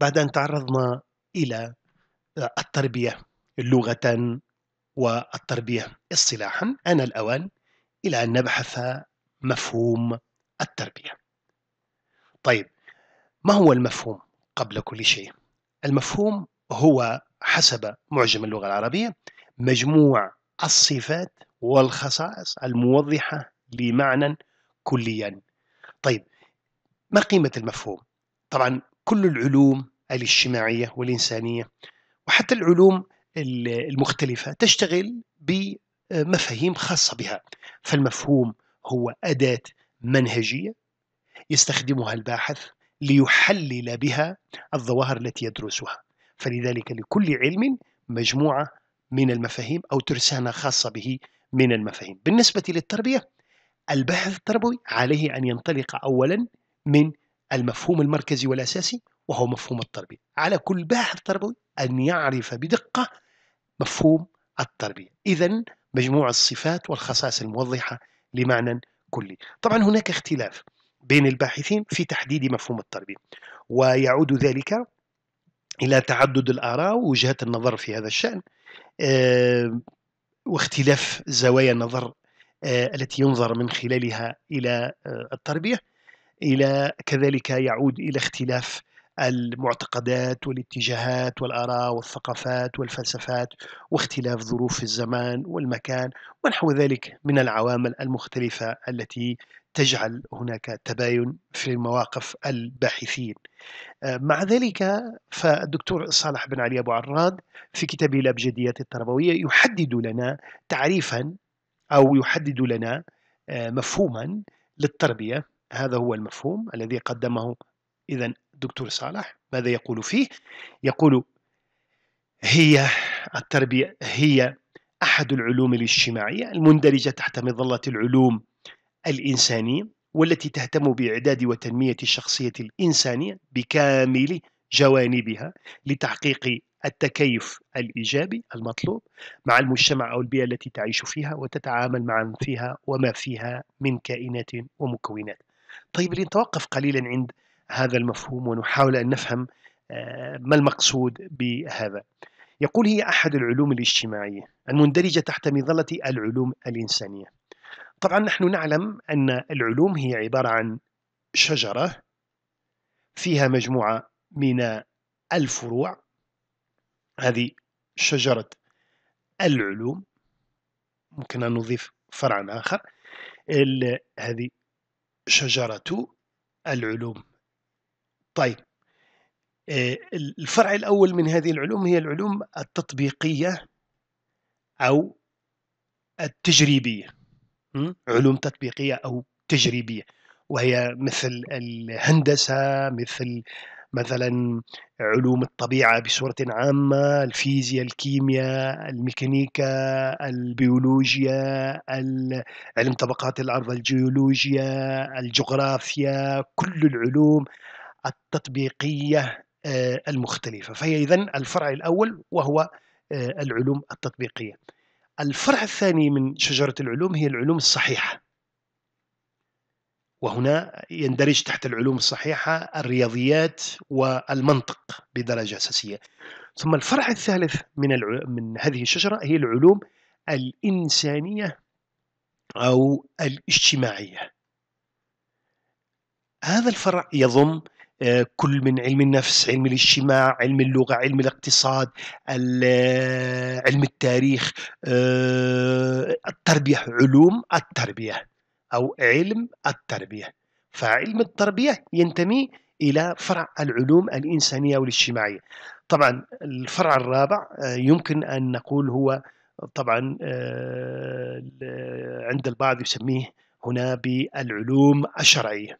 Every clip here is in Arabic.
بعد أن تعرضنا إلى آه، التربية لغة والتربية اصطلاحا أنا الأوان إلى أن نبحث مفهوم التربية طيب ما هو المفهوم قبل كل شيء المفهوم هو حسب معجم اللغة العربية مجموع الصفات والخصائص الموضحة لمعنى كليا طيب ما قيمة المفهوم طبعا كل العلوم الاجتماعية والإنسانية وحتى العلوم المختلفة تشتغل بمفاهيم خاصة بها فالمفهوم هو أداة منهجية يستخدمها الباحث ليحلل بها الظواهر التي يدرسها فلذلك لكل علم مجموعة من المفاهيم أو ترسانة خاصة به من المفاهيم بالنسبة للتربية الباحث التربوي عليه أن ينطلق أولا من المفهوم المركزي والأساسي وهو مفهوم التربية على كل باحث تربوي أن يعرف بدقة مفهوم التربية إذا مجموع الصفات والخصائص الموضحة لمعنى كلي طبعا هناك اختلاف بين الباحثين في تحديد مفهوم التربية ويعود ذلك إلى تعدد الآراء ووجهات النظر في هذا الشأن آه، واختلاف زوايا النظر آه، التي ينظر من خلالها إلى آه، التربية إلى كذلك يعود إلى اختلاف المعتقدات والاتجاهات والآراء والثقافات والفلسفات واختلاف ظروف الزمان والمكان ونحو ذلك من العوامل المختلفة التي تجعل هناك تباين في مواقف الباحثين آه، مع ذلك فالدكتور صالح بن علي أبو عراد في كتابه الأبجديات التربوية يحدد لنا تعريفا أو يحدد لنا آه، مفهوما للتربية هذا هو المفهوم الذي قدمه إذا الدكتور صالح ماذا يقول فيه يقول هي التربية هي أحد العلوم الاجتماعية المندرجة تحت مظلة العلوم الإنسانية والتي تهتم بإعداد وتنمية الشخصية الإنسانية بكامل جوانبها لتحقيق التكيف الإيجابي المطلوب مع المجتمع أو البيئة التي تعيش فيها وتتعامل مع فيها وما فيها من كائنات ومكونات طيب لنتوقف قليلا عند هذا المفهوم ونحاول أن نفهم آه، ما المقصود بهذا يقول هي أحد العلوم الاجتماعية المندرجة تحت مظلة العلوم الإنسانية طبعا نحن نعلم أن العلوم هي عبارة عن شجرة فيها مجموعة من الفروع هذه شجرة العلوم ممكن أن نضيف فرعا آخر هذه شجرة العلوم طيب آه، الفرع الأول من هذه العلوم هي العلوم التطبيقية أو التجريبية علوم تطبيقية أو تجريبية وهي مثل الهندسة مثل مثلا علوم الطبيعة بصورة عامة الفيزياء الكيمياء الميكانيكا البيولوجيا علم طبقات الأرض الجيولوجيا الجغرافيا كل العلوم التطبيقية آه، المختلفة فهي إذن الفرع الأول وهو آه، العلوم التطبيقية الفرع الثاني من شجرة العلوم هي العلوم الصحيحة وهنا يندرج تحت العلوم الصحيحة الرياضيات والمنطق بدرجة أساسية ثم الفرع الثالث من, الع... من هذه الشجرة هي العلوم الإنسانية أو الاجتماعية هذا الفرع يضم آه، كل من علم النفس علم الاجتماع علم اللغة علم الاقتصاد آه، علم التاريخ آه، التربية علوم التربية أو علم التربية فعلم التربية ينتمي إلى فرع العلوم الإنسانية والاجتماعية طبعا الفرع الرابع يمكن أن نقول هو طبعا عند البعض يسميه هنا بالعلوم الشرعية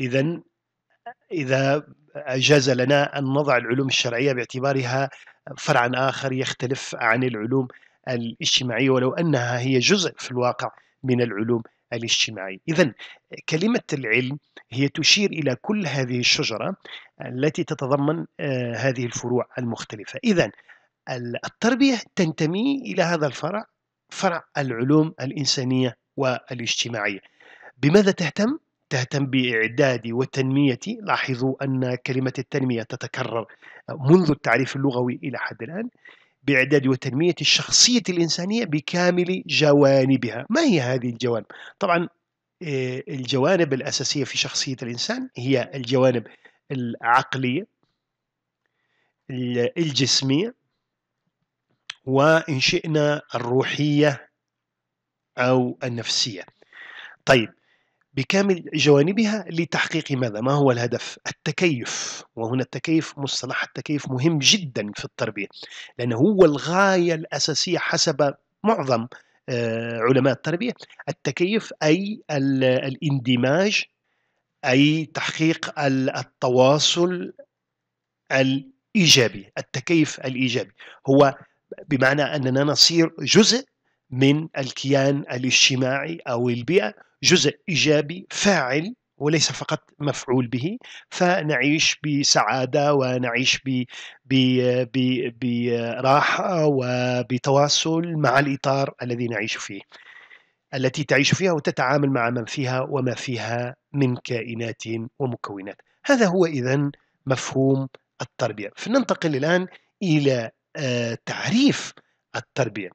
إذا إذا أجاز لنا أن نضع العلوم الشرعية باعتبارها فرعا آخر يختلف عن العلوم الاجتماعية ولو أنها هي جزء في الواقع من العلوم الاجتماعيه إذا كلمة العلم هي تشير إلى كل هذه الشجرة التي تتضمن آه، هذه الفروع المختلفة إذا التربية تنتمي إلى هذا الفرع فرع العلوم الإنسانية والاجتماعية بماذا تهتم؟ تهتم بإعدادي وتنميتي لاحظوا أن كلمة التنمية تتكرر منذ التعريف اللغوي إلى حد الآن بإعداد وتنمية الشخصية الإنسانية بكامل جوانبها ما هي هذه الجوانب؟ طبعا آه، الجوانب الأساسية في شخصية الإنسان هي الجوانب العقلية الجسمية وإن شئنا الروحية أو النفسية طيب بكامل جوانبها لتحقيق ماذا؟ ما هو الهدف؟ التكيف، وهنا التكيف مصطلح التكيف مهم جدا في التربية، لأنه هو الغاية الأساسية حسب معظم آه، علماء التربية، التكيف أي الاندماج أي تحقيق التواصل الإيجابي، التكيف الإيجابي، هو بمعنى أننا نصير جزء من الكيان الاجتماعي او البيئه جزء ايجابي فاعل وليس فقط مفعول به فنعيش بسعاده ونعيش براحه وبتواصل مع الاطار الذي نعيش فيه التي تعيش فيها وتتعامل مع من فيها وما فيها من كائنات ومكونات هذا هو اذا مفهوم التربيه فننتقل الان الى آه، تعريف التربية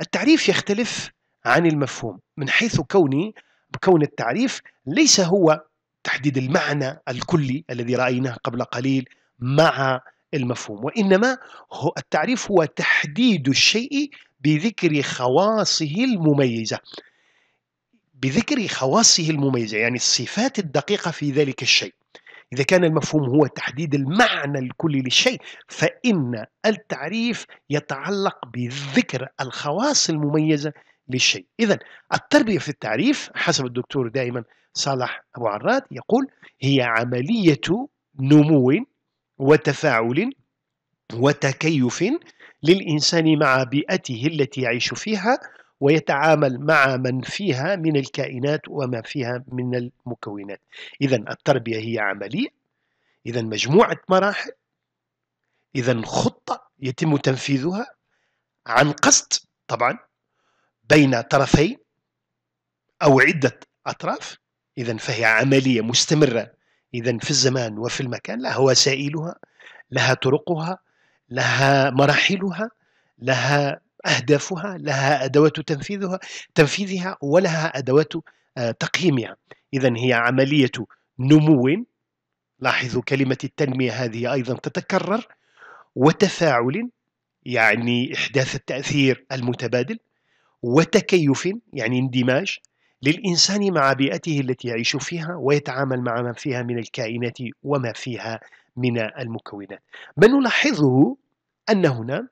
التعريف يختلف عن المفهوم من حيث كوني بكون التعريف ليس هو تحديد المعنى الكلي الذي رأيناه قبل قليل مع المفهوم وإنما هو التعريف هو تحديد الشيء بذكر خواصه المميزة بذكر خواصه المميزة يعني الصفات الدقيقة في ذلك الشيء إذا كان المفهوم هو تحديد المعنى الكلي للشيء فإن التعريف يتعلق بذكر الخواص المميزة للشيء إذا التربية في التعريف حسب الدكتور دائما صالح أبو عراد يقول هي عملية نمو وتفاعل وتكيف للإنسان مع بيئته التي يعيش فيها ويتعامل مع من فيها من الكائنات وما فيها من المكونات إذا التربية هي عملية إذا مجموعة مراحل إذا خطة يتم تنفيذها عن قصد طبعا بين طرفين أو عدة أطراف إذا فهي عملية مستمرة إذا في الزمان وفي المكان لها وسائلها لها طرقها لها مراحلها لها أهدافها لها أدوات تنفيذها تنفيذها ولها أدوات آه، تقييمها إذا هي عملية نمو لاحظوا كلمة التنمية هذه أيضا تتكرر وتفاعل يعني إحداث التأثير المتبادل وتكيف يعني اندماج للإنسان مع بيئته التي يعيش فيها ويتعامل مع ما فيها من الكائنات وما فيها من المكونات ما نلاحظه أن هنا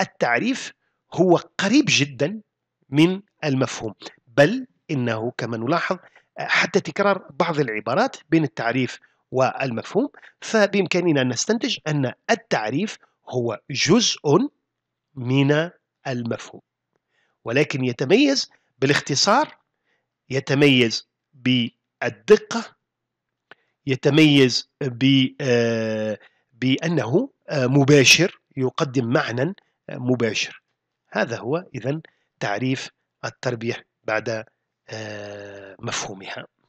التعريف هو قريب جدا من المفهوم بل انه كما نلاحظ حتى تكرار بعض العبارات بين التعريف والمفهوم فبامكاننا ان نستنتج ان التعريف هو جزء من المفهوم ولكن يتميز بالاختصار يتميز بالدقه يتميز آه، بانه آه، مباشر يقدم معنى آه، مباشر هذا هو إذا تعريف التربية بعد آه، مفهومها